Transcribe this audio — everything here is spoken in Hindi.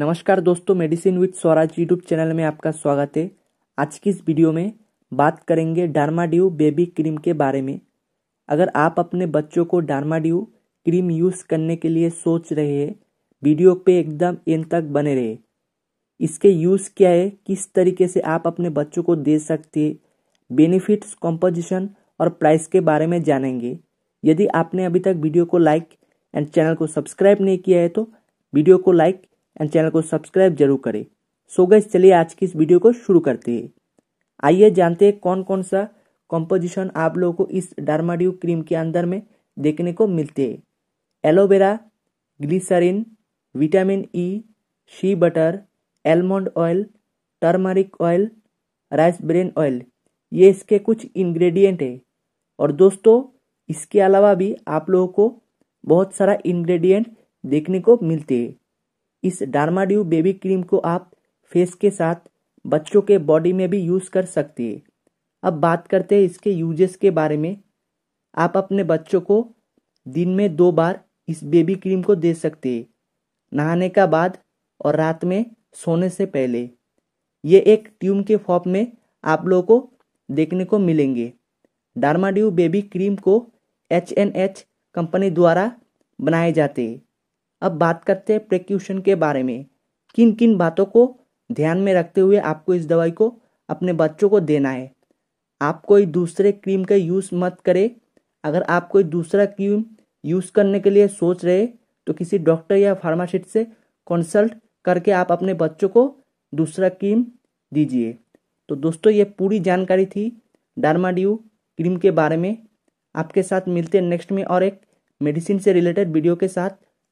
नमस्कार दोस्तों medicine with Swaraj YouTube channel में आपका स्वागत है आज की इस वीडियो में बात करेंगे डार्माड्यू बेबी क्रीम के बारे में अगर आप अपने बच्चों को डार्माड्यू क्रीम यूज़ करने के लिए सोच रहे हैं वीडियो पे एकदम इन तक बने रहे इसके यूज़ क्या है किस तरीके से आप अपने बच्चों को दे सकते बेनिफिट्स कॉम्पोजिशन और प्राइस के बारे में जानेंगे यदि आपने अभी तक वीडियो को लाइक एंड चैनल को सब्सक्राइब नहीं किया है तो वीडियो को लाइक एंड चैनल को सब्सक्राइब जरूर करें सो गए चलिए आज की इस वीडियो को शुरू करते हैं आइए जानते हैं कौन कौन सा कॉम्पोजिशन आप लोगों को इस डार्माड्यू क्रीम के अंदर में देखने को मिलते हैं aloe vera glycerin vitamin E shea butter almond oil turmeric oil rice bran oil ये इसके कुछ इंग्रेडिएंट है और दोस्तों इसके अलावा भी आप लोगों को बहुत सारा इंग्रेडिएंट देखने को मिलते हैं इस डार्माड्यू बेबी क्रीम को आप फेस के साथ बच्चों के बॉडी में भी यूज़ कर सकती है अब बात करते हैं इसके यूजेस के बारे में आप अपने बच्चों को दिन में दो बार इस बेबी क्रीम को दे सकते हैं नहाने का बाद और रात में सोने से पहले ये एक ट्यूम के फॉर्म में आप लोगों को देखने को मिलेंगे डार्माड्यू बेबी क्रीम को एच एन एच कंपनी द्वारा बनाए जाते हैं अब बात करते हैं प्रिक्यूशन के बारे में किन किन बातों को ध्यान में रखते हुए आपको इस दवाई को अपने बच्चों को देना है आप कोई दूसरे क्रीम का यूज़ मत करें अगर आप कोई दूसरा क्रीम यूज़ करने के लिए सोच रहे तो किसी डॉक्टर या फार्मासिस्ट से कंसल्ट करके आप अपने बच्चों को दूसरा क्रीम दीजिए तो दोस्तों ये पूरी जानकारी थी डार्माड्यू क्रीम के बारे में आपके साथ मिलते हैं नेक्स्ट में और एक मेडिसिन से रिलेटेड वीडियो के साथ